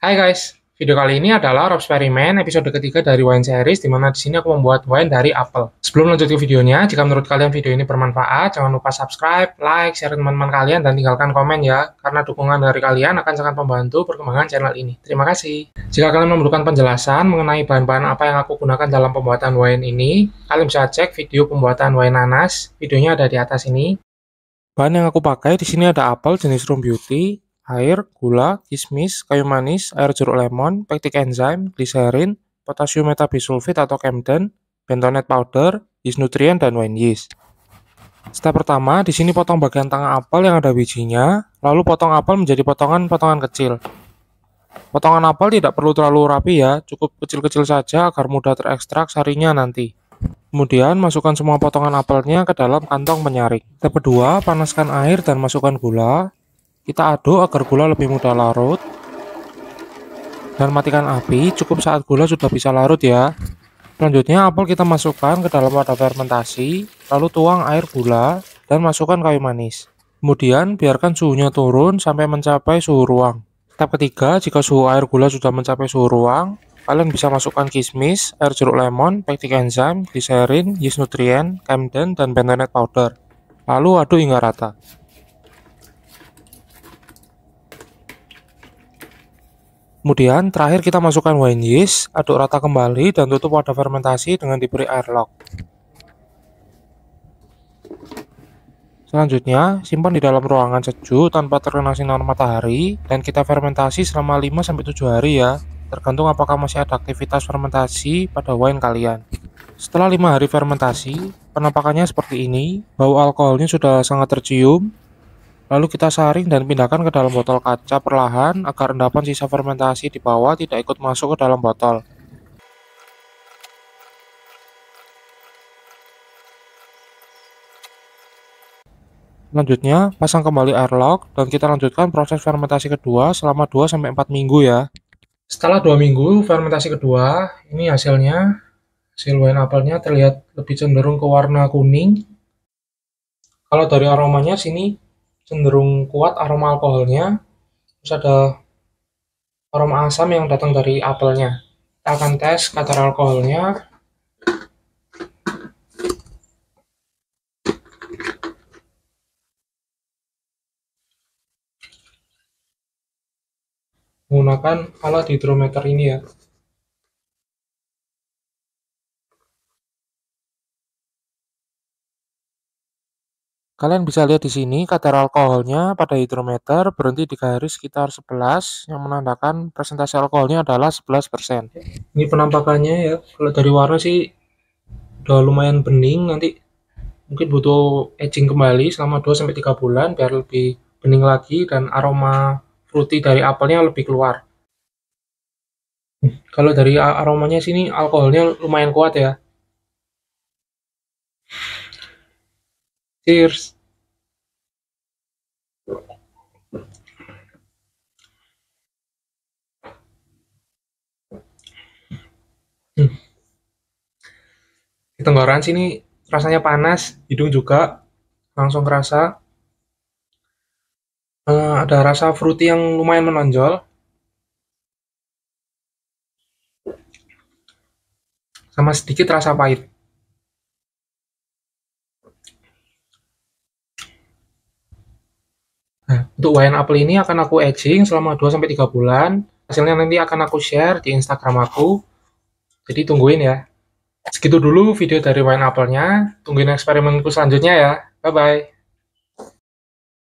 Hai guys, video kali ini adalah Rob Experiment episode ketiga dari wine series di mana di sini aku membuat wine dari apel. Sebelum lanjut ke videonya, jika menurut kalian video ini bermanfaat, jangan lupa subscribe, like, share teman-teman kalian dan tinggalkan komen ya karena dukungan dari kalian akan sangat membantu perkembangan channel ini. Terima kasih. Jika kalian memerlukan penjelasan mengenai bahan-bahan apa yang aku gunakan dalam pembuatan wine ini, kalian bisa cek video pembuatan wine nanas, videonya ada di atas ini. Bahan yang aku pakai di sini ada apel jenis Room Beauty, air, gula, kismis, kayu manis, air jeruk lemon, pektik enzim, gliserin, potasium metabisulfit atau kemden, bentonate powder, yeast nutrient, dan wine yeast. Step pertama, di sini potong bagian tengah apel yang ada bijinya, lalu potong apel menjadi potongan-potongan kecil. Potongan apel tidak perlu terlalu rapi ya, cukup kecil-kecil saja agar mudah terekstrak sarinya nanti. Kemudian masukkan semua potongan apelnya ke dalam kantong penyaring. Step kedua, panaskan air dan masukkan gula. Kita aduk agar gula lebih mudah larut. Dan matikan api cukup saat gula sudah bisa larut ya. Selanjutnya apel kita masukkan ke dalam wadah fermentasi, lalu tuang air gula dan masukkan kayu manis. Kemudian biarkan suhunya turun sampai mencapai suhu ruang. Step ketiga, jika suhu air gula sudah mencapai suhu ruang, kalian bisa masukkan kismis, air jeruk lemon, pectic enzim, glycerin, yeast nutrient, camden, dan bentonite powder. Lalu aduk hingga rata. Kemudian terakhir kita masukkan wine yeast, aduk rata kembali dan tutup wadah fermentasi dengan diberi airlock. Selanjutnya, simpan di dalam ruangan sejuk tanpa terkena sinar matahari dan kita fermentasi selama 5-7 hari ya, tergantung apakah masih ada aktivitas fermentasi pada wine kalian. Setelah 5 hari fermentasi, penampakannya seperti ini, bau alkoholnya sudah sangat tercium, Lalu kita saring dan pindahkan ke dalam botol kaca perlahan agar endapan sisa fermentasi di bawah tidak ikut masuk ke dalam botol. Selanjutnya, pasang kembali airlock dan kita lanjutkan proses fermentasi kedua selama 2-4 minggu ya. Setelah 2 minggu fermentasi kedua, ini hasilnya. Hasil wine apelnya terlihat lebih cenderung ke warna kuning. Kalau dari aromanya sini cenderung kuat aroma alkoholnya terus ada aroma asam yang datang dari apelnya kita akan tes kadar alkoholnya menggunakan alat hidrometer ini ya Kalian bisa lihat di sini kadar alkoholnya pada hidrometer berhenti di garis sekitar 11 yang menandakan persentase alkoholnya adalah 11%. Ini penampakannya ya, kalau dari warna sih udah lumayan bening nanti mungkin butuh edging kembali selama 2 sampai 3 bulan biar lebih bening lagi dan aroma fruity dari apelnya lebih keluar. Hmm, kalau dari aromanya sini alkoholnya lumayan kuat ya. Cheers. Hmm. Di tenggorokan sini rasanya panas, hidung juga langsung kerasa. Uh, ada rasa fruity yang lumayan menonjol. Sama sedikit rasa pahit. Untuk wine Apple ini akan aku aging selama 2-3 bulan. Hasilnya nanti akan aku share di Instagram aku. Jadi tungguin ya. Segitu dulu video dari wine Apple-nya. Tungguin eksperimenku selanjutnya ya. Bye-bye.